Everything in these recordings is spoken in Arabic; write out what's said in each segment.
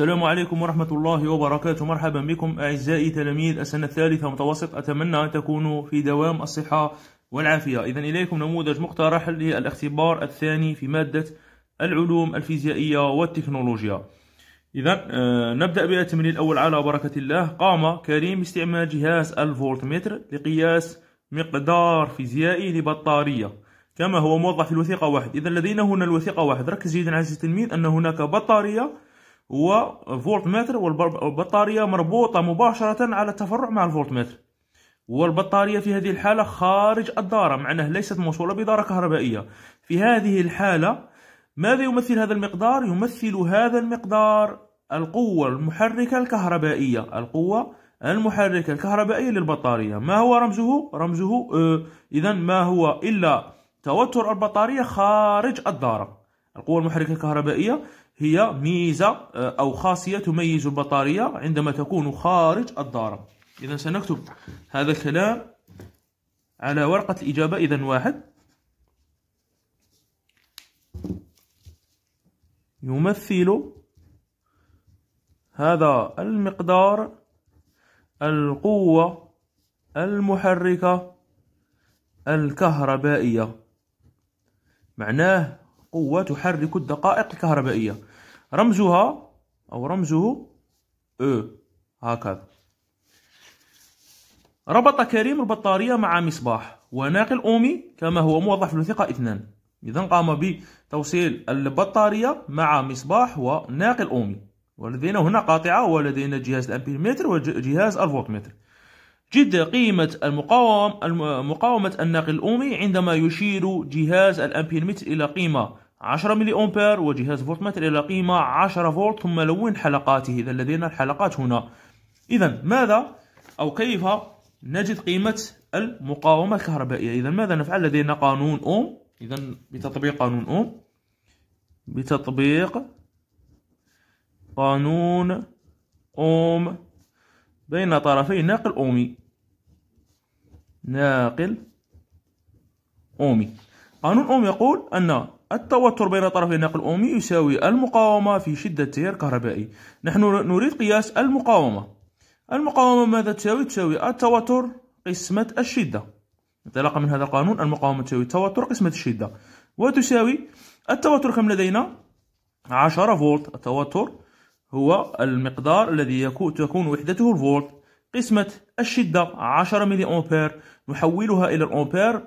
السلام عليكم ورحمة الله وبركاته مرحبا بكم أعزائي تلاميذ السنة الثالثة متوسط أتمنى أن تكونوا في دوام الصحة والعافية إذا إليكم نموذج مقترح للاختبار الثاني في مادة العلوم الفيزيائية والتكنولوجيا إذا آه، نبدأ بالتمرين الأول على بركة الله قام كريم باستعمال جهاز الفولتمتر لقياس مقدار فيزيائي لبطارية كما هو موضح في الوثيقة واحد إذا لدينا هنا الوثيقة واحد ركز جيدا عزيزي التلميذ أن هناك بطارية وفولت متر والبطارية مربوطة مباشرة على التفرع مع الفولت متر والبطارية في هذه الحالة خارج الدارة معناه ليست موصولة بدارة كهربائية في هذه الحالة ماذا يمثل هذا المقدار؟ يمثل هذا المقدار القوة المحركة الكهربائية القوة المحركة الكهربائية للبطارية ما هو رمزه؟ رمزه آه إذا ما هو إلا توتر البطارية خارج الدارة القوة المحركة الكهربائية هي ميزة آه، أو خاصية تميز البطارية عندما تكون خارج الدارة إذا سنكتب هذا الكلام على ورقة الإجابة إذا واحد يمثل هذا المقدار القوة المحركة الكهربائية معناه قوة تحرك الدقائق الكهربائية رمزها أو رمزه أو هكذا ربط كريم البطارية مع مصباح وناقل أومي كما هو موضح في الوثيقة اثنان إذا قام بتوصيل البطارية مع مصباح وناقل أومي ولدينا هنا قاطعة ولدينا جهاز الأمبيرمتر وجهاز الفولتمتر جد قيمة المقاومة, مقاومة الناقل الأمي عندما يشير جهاز الأمبيرمتر إلى قيمة 10 ملي أمبير وجهاز فولتمتر إلى قيمة 10 فولت ثم لون حلقاته إذا لدينا الحلقات هنا إذا ماذا أو كيف نجد قيمة المقاومة الكهربائية إذا ماذا نفعل لدينا قانون أوم إذا بتطبيق قانون أوم بتطبيق قانون أوم بين طرفي ناقل أومي ناقل أومي قانون أوم يقول أن التوتر بين طرفي ناقل الأومي يساوي المقاومة في شدة تيار كهربائي نحن نريد قياس المقاومة المقاومة ماذا تساوي؟ تساوي التوتر قسمة الشدة انطلاقا من هذا القانون المقاومة تساوي التوتر قسمة الشدة وتساوي التوتر كم لدينا؟ 10 فولت التوتر هو المقدار الذي يكون تكون وحدته الفولت قسمة الشدة 10 ملي أمبير نحولها إلى الأمبير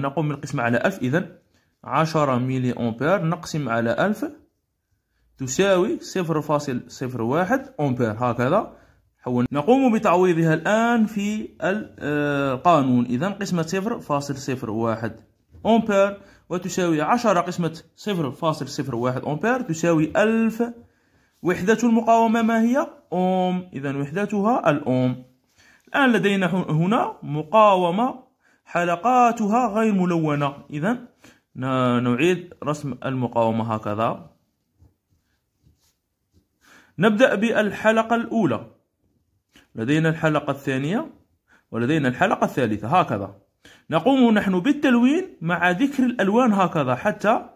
نقوم بالقسمة على ألف إذن 10 ملي أمبير نقسم على ألف تساوي 0.01 أمبير هكذا حول نقوم بتعويضها الآن في القانون إذا قسمة 0.01 أمبير وتساوي 10 قسمة 0.01 فاصل صفر واحد أمبير تساوي ألف وحدة المقاومة ما هي؟ أوم إذا وحدتها الأوم الآن لدينا هنا مقاومة حلقاتها غير ملونة إذا نعيد رسم المقاومة هكذا نبدأ بالحلقة الأولى لدينا الحلقة الثانية ولدينا الحلقة الثالثة هكذا نقوم نحن بالتلوين مع ذكر الألوان هكذا حتى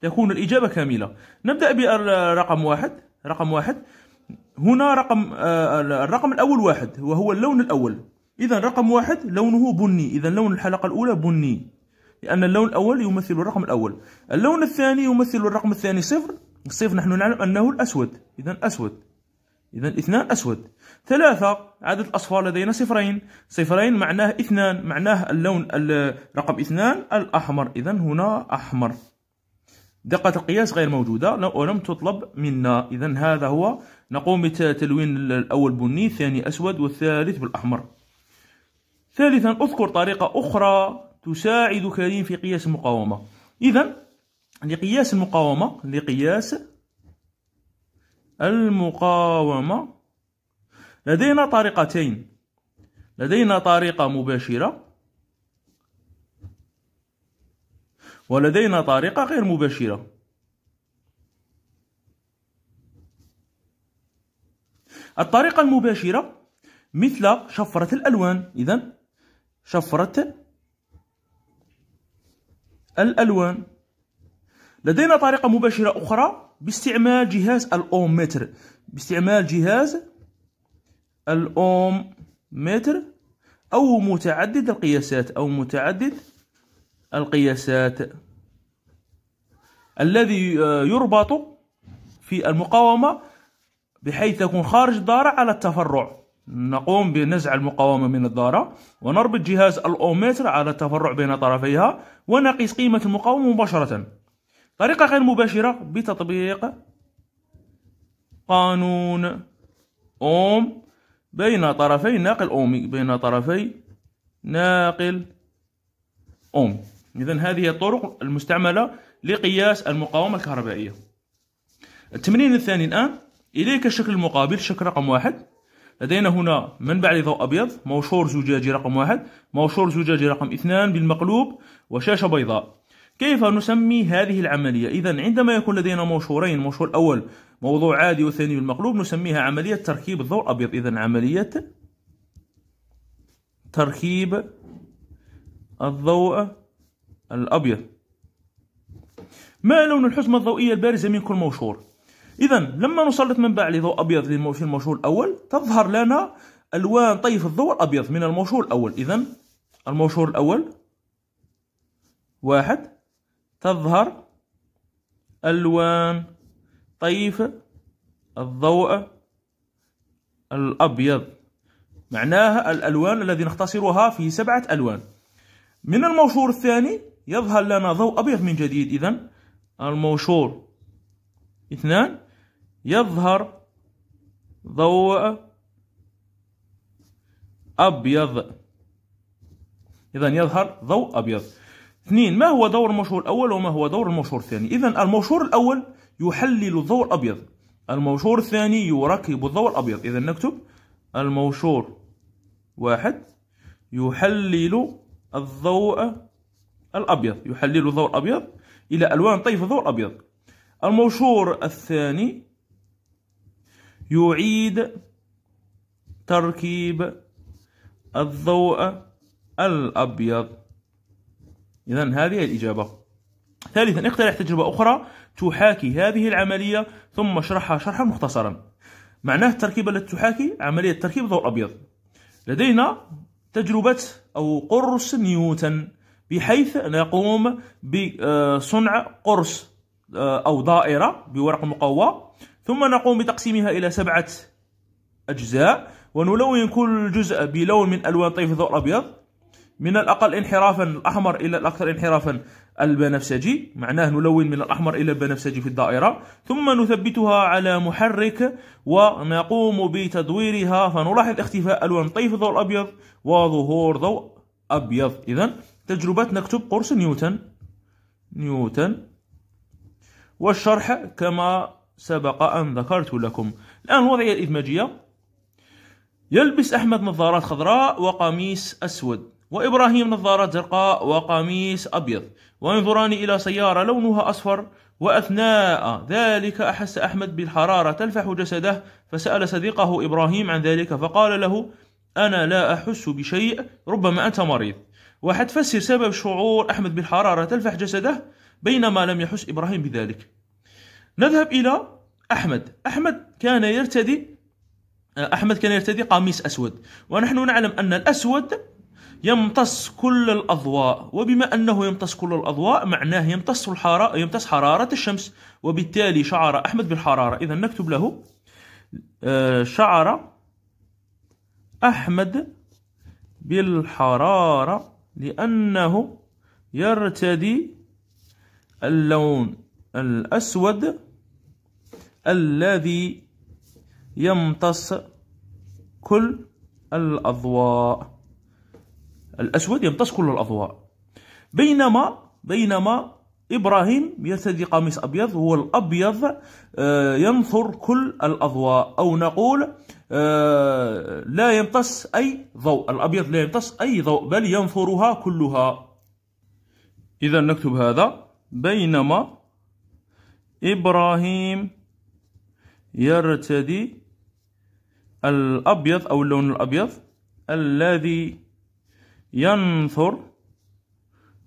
تكون الإجابة كاملة نبدأ برقم واحد رقم واحد هنا رقم آه، الرقم الأول واحد وهو اللون الأول إذا رقم واحد لونه بني إذا لون الحلقة الأولى بني لأن اللون الأول يمثل الرقم الأول اللون الثاني يمثل الرقم الثاني صفر الصفر نحن نعلم أنه الأسود إذا أسود إذا اثنان أسود ثلاثة عدد الأصفار لدينا صفرين صفرين معناه اثنان معناه اللون رقم اثنان الأحمر إذا هنا أحمر دقة القياس غير موجودة ولم تطلب منا إذا هذا هو نقوم بتلوين الأول بني الثاني أسود والثالث بالأحمر ثالثا أذكر طريقة أخرى تساعد كريم في قياس المقاومة إذا لقياس المقاومة لقياس المقاومة لدينا طريقتين لدينا طريقة مباشرة ولدينا طريقة غير مباشرة الطريقة المباشرة مثل شفرة الألوان إذا شفرة الألوان لدينا طريقة مباشرة أخرى باستعمال جهاز الأومتر باستعمال جهاز الأومتر أو متعدد القياسات أو متعدد القياسات الذي آه، يربط في المقاومة بحيث تكون خارج الدارة على التفرع نقوم بنزع المقاومة من الدارة ونربط جهاز الأوميتر على التفرع بين طرفيها ونقيس قيمة المقاومة مباشرة طريقة غير مباشرة بتطبيق قانون أوم بين طرفي ناقل أومي بين طرفي ناقل أومي إذا هذه الطرق المستعملة لقياس المقاومة الكهربائية التمرين الثاني الآن إليك الشكل المقابل شكل رقم واحد لدينا هنا منبع لضوء أبيض موشور زجاجي رقم واحد موشور زجاجي رقم اثنان بالمقلوب وشاشة بيضاء كيف نسمي هذه العملية؟ إذا عندما يكون لدينا موشورين موشور الأول موضوع عادي والثاني بالمقلوب نسميها عملية تركيب الضوء الأبيض إذا عملية تركيب الضوء الأبيض ما لون الحزمة الضوئية البارزة من كل موشور إذا لما نسلط منبع لضوء أبيض في الموشور الأول تظهر لنا ألوان طيف الضوء الأبيض من الموشور الأول إذا الموشور الأول واحد تظهر ألوان طيف الضوء الأبيض معناها الألوان الذي نختصرها في سبعة ألوان من الموشور الثاني يظهر لنا ضوء أبيض من جديد إذا الموشور اثنان يظهر ضوء أبيض إذا يظهر ضوء أبيض اثنين ما هو دور الموشور الأول وما هو دور الموشور الثاني إذا الموشور الأول يحلل الضوء الأبيض الموشور الثاني يركب الضوء الأبيض إذا نكتب الموشور واحد يحلل الضوء الأبيض يحلل ضوء الأبيض إلى ألوان طيف ضوء الأبيض المشور الثاني يعيد تركيب الضوء الأبيض إذا هذه الإجابة ثالثا اقترح تجربة أخرى تحاكي هذه العملية ثم اشرحها شرحا مختصرا معناه التركيبة التي تحاكي عملية تركيب ضوء أبيض لدينا تجربة أو قرص نيوتن بحيث نقوم بصنع قرص آه، أو دائرة بورق مقوى ثم نقوم بتقسيمها إلى سبعة أجزاء ونلون كل جزء بلون من ألوان طيف الضوء الأبيض من الأقل انحرافا الأحمر إلى الأكثر انحرافا البنفسجي معناه نلون من الأحمر إلى البنفسجي في الدائرة ثم نثبتها على محرك ونقوم بتدويرها فنلاحظ اختفاء ألوان طيف الضوء الأبيض وظهور ضوء أبيض إذا تجربة نكتب قرص نيوتن نيوتن والشرح كما سبق أن ذكرت لكم الآن الوضعية الإدماجية يلبس أحمد نظارات خضراء وقميص أسود وإبراهيم نظارات زرقاء وقميص أبيض وينظران إلى سيارة لونها أصفر وأثناء ذلك أحس أحمد بالحرارة تلفح جسده فسأل صديقه إبراهيم عن ذلك فقال له أنا لا أحس بشيء ربما أنت مريض وحتفسر سبب شعور أحمد بالحرارة تلفح جسده بينما لم يحس إبراهيم بذلك نذهب إلى أحمد أحمد كان يرتدي أحمد كان يرتدي قميص أسود ونحن نعلم أن الأسود يمتص كل الأضواء وبما أنه يمتص كل الأضواء معناه يمتص الحرارة يمتص حرارة الشمس وبالتالي شعر أحمد بالحرارة إذا نكتب له آه، شعر أحمد بالحرارة لأنه يرتدي اللون الأسود الذي يمتص كل الأضواء الأسود يمتص كل الأضواء بينما بينما إبراهيم يرتدي قميص أبيض هو الأبيض آه، ينثر كل الأضواء أو نقول آه، لا يمتص أي ضوء الأبيض لا يمتص أي ضوء بل ينثرها كلها إذا نكتب هذا بينما إبراهيم يرتدي الأبيض أو اللون الأبيض الذي ينثر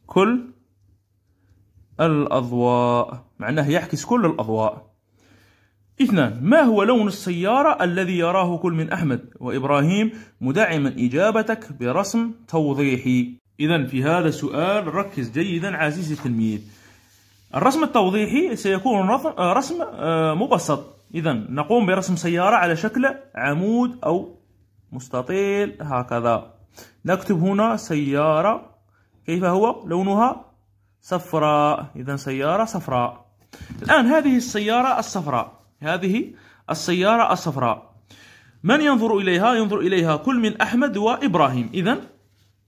كل الأضواء معناه يعكس كل الأضواء اثنان ما هو لون السيارة الذي يراه كل من أحمد وإبراهيم مدعما إجابتك برسم توضيحي إذا في هذا السؤال ركز جيدا عزيزي التلميذ الرسم التوضيحي سيكون رسم آه، مبسط إذا نقوم برسم سيارة على شكل عمود أو مستطيل هكذا نكتب هنا سيارة كيف هو لونها صفراء إذا سيارة صفراء الآن هذه السيارة الصفراء هذه السيارة الصفراء من ينظر إليها ينظر إليها كل من أحمد وإبراهيم إذا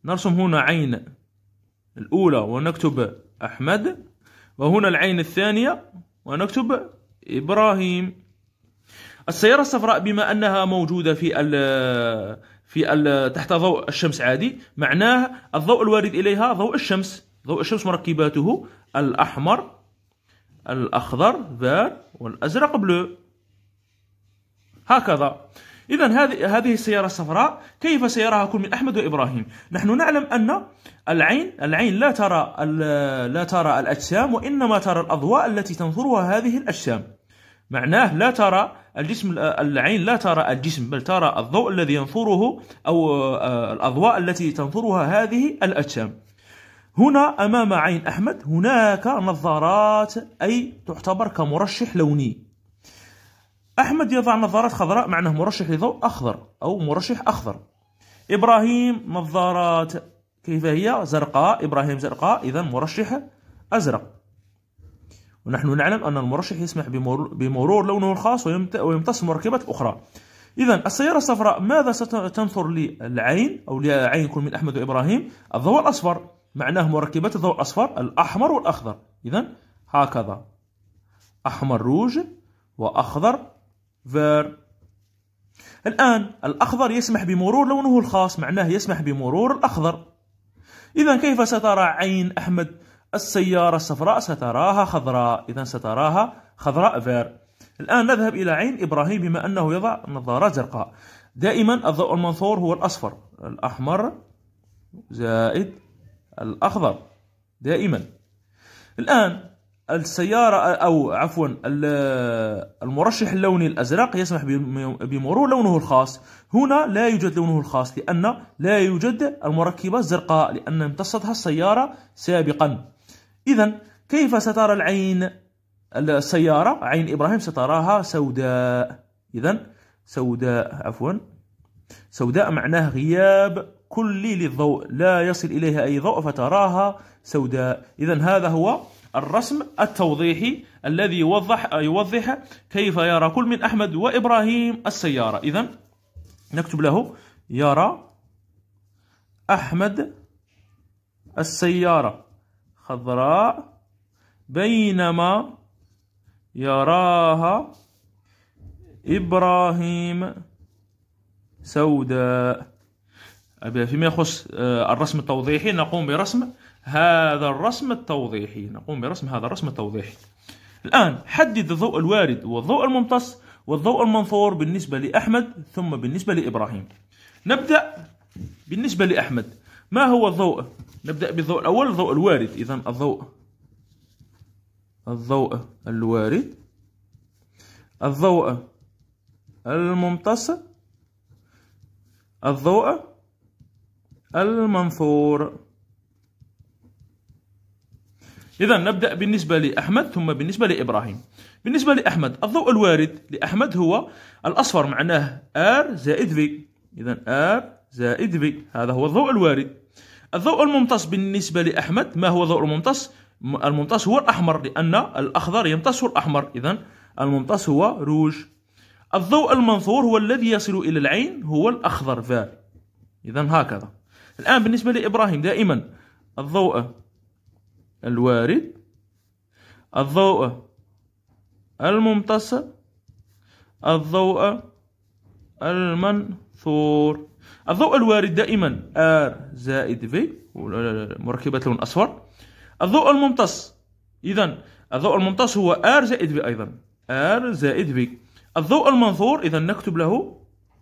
نرسم هنا عين الأولى ونكتب أحمد وهنا العين الثانية ونكتب إبراهيم السيارة الصفراء بما أنها موجودة في ال في ال تحت ضوء الشمس عادي معناه الضوء الوارد إليها ضوء الشمس ضوء الشمس مركباته الأحمر الأخضر فير والأزرق بلو هكذا إذا هذه هذه السيارة الصفراء كيف سيراها كل من أحمد وإبراهيم؟ نحن نعلم أن العين العين لا ترى لا ترى الأجسام وإنما ترى الأضواء التي تنثرها هذه الأجسام. معناه لا ترى الجسم العين لا ترى الجسم بل ترى الضوء الذي ينثره أو آه، الأضواء التي تنثرها هذه الأجسام. هنا أمام عين أحمد هناك نظارات أي تعتبر كمرشح لوني أحمد يضع نظارات خضراء معناه مرشح لضوء أخضر أو مرشح أخضر إبراهيم نظارات كيف هي زرقاء إبراهيم زرقاء إذا مرشح أزرق ونحن نعلم أن المرشح يسمح بمرور لونه الخاص ويمتص مركبات أخرى إذا السيارة الصفراء ماذا ستنثر للعين أو لعين كل من أحمد وإبراهيم الضوء الأصفر معناه مركبات الضوء الأصفر الأحمر والأخضر إذا هكذا أحمر روج وأخضر فير الآن الأخضر يسمح بمرور لونه الخاص معناه يسمح بمرور الأخضر إذا كيف سترى عين أحمد السيارة الصفراء ستراها خضراء إذا ستراها خضراء فير الآن نذهب إلى عين إبراهيم بما أنه يضع نظارة زرقاء دائما الضوء المنثور هو الأصفر الأحمر زائد الأخضر دائما الآن السيارة أو عفوا المرشح اللوني الأزرق يسمح بمرور لونه الخاص هنا لا يوجد لونه الخاص لأن لا يوجد المركبة الزرقاء لأن امتصتها السيارة سابقا إذا كيف سترى العين السيارة عين إبراهيم ستراها سوداء إذا سوداء عفوا سوداء معناه غياب كلي للضوء لا يصل إليها أي ضوء فتراها سوداء إذا هذا هو الرسم التوضيحي الذي يوضح يوضح كيف يرى كل من أحمد وإبراهيم السيارة إذا نكتب له يرى أحمد السيارة خضراء بينما يراها إبراهيم سوداء فيما يخص آه، الرسم التوضيحي نقوم برسم هذا الرسم التوضيحي نقوم برسم هذا الرسم التوضيحي الآن حدد الضوء الوارد والضوء الممتص والضوء المنثور بالنسبة لأحمد ثم بالنسبة لإبراهيم نبدأ بالنسبة لأحمد ما هو الضوء؟ نبدأ بالضوء الأول الضوء الوارد إذا الضوء الضوء الوارد الضوء الممتص الضوء المنثور إذا نبدأ بالنسبة لأحمد ثم بالنسبة لإبراهيم بالنسبة لأحمد الضوء الوارد لأحمد هو الأصفر معناه R زائد V إذا R زائد V هذا هو الضوء الوارد الضوء الممتص بالنسبة لأحمد ما هو الضوء الممتص؟ الممتص هو الأحمر لأن الأخضر يمتص الأحمر إذا الممتص هو روج الضوء المنثور هو الذي يصل إلى العين هو الأخضر فال إذا هكذا الآن بالنسبة لإبراهيم دائما الضوء الوارد الضوء الممتص الضوء المنثور الضوء الوارد دائما R زائد V مركبة لون أصفر الضوء الممتص إذا الضوء الممتص هو R زائد V أيضا R زائد V الضوء المنظور إذا نكتب له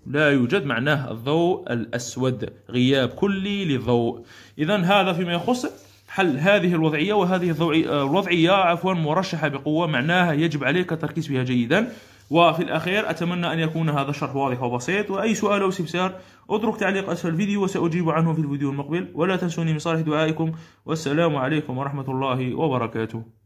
لا يوجد معناه الضوء الأسود غياب كلي للضوء إذا هذا فيما يخص حل هذه الوضعية وهذه الوضعية عفوا مرشحة بقوة معناها يجب عليك التركيز بها جيدا وفي الأخير أتمنى أن يكون هذا الشرح واضح وبسيط وأي سؤال أو استفسار اترك تعليق أسفل الفيديو وسأجيب عنه في الفيديو المقبل ولا تنسوني من صالح دعائكم والسلام عليكم ورحمة الله وبركاته